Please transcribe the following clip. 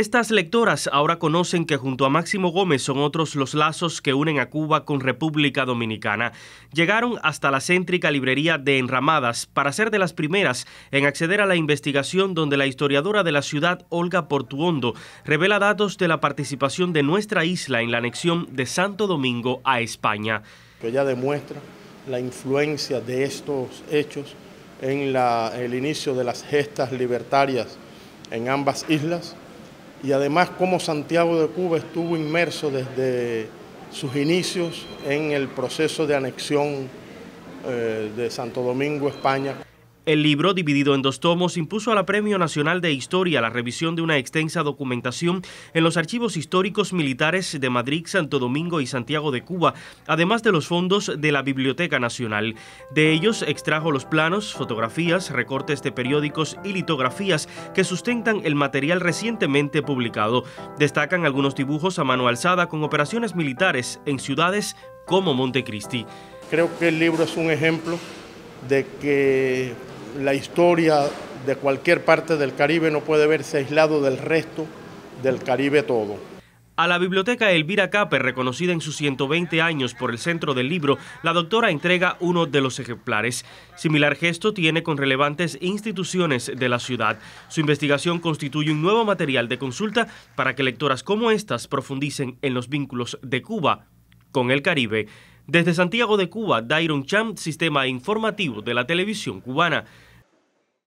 Estas lectoras ahora conocen que junto a Máximo Gómez son otros los lazos que unen a Cuba con República Dominicana. Llegaron hasta la céntrica librería de Enramadas para ser de las primeras en acceder a la investigación donde la historiadora de la ciudad, Olga Portuondo, revela datos de la participación de nuestra isla en la anexión de Santo Domingo a España. Ella demuestra la influencia de estos hechos en el inicio de las gestas libertarias en ambas islas y además cómo Santiago de Cuba estuvo inmerso desde sus inicios en el proceso de anexión eh, de Santo Domingo, España. El libro, dividido en dos tomos, impuso a la Premio Nacional de Historia la revisión de una extensa documentación en los archivos históricos militares de Madrid, Santo Domingo y Santiago de Cuba, además de los fondos de la Biblioteca Nacional. De ellos extrajo los planos, fotografías, recortes de periódicos y litografías que sustentan el material recientemente publicado. Destacan algunos dibujos a mano alzada con operaciones militares en ciudades como Montecristi. Creo que el libro es un ejemplo de que la historia de cualquier parte del Caribe no puede verse aislado del resto del Caribe todo. A la biblioteca Elvira Caper, reconocida en sus 120 años por el Centro del Libro, la doctora entrega uno de los ejemplares. Similar gesto tiene con relevantes instituciones de la ciudad. Su investigación constituye un nuevo material de consulta para que lectoras como estas profundicen en los vínculos de Cuba con el Caribe. Desde Santiago de Cuba, Dairon Champ, Sistema Informativo de la Televisión Cubana.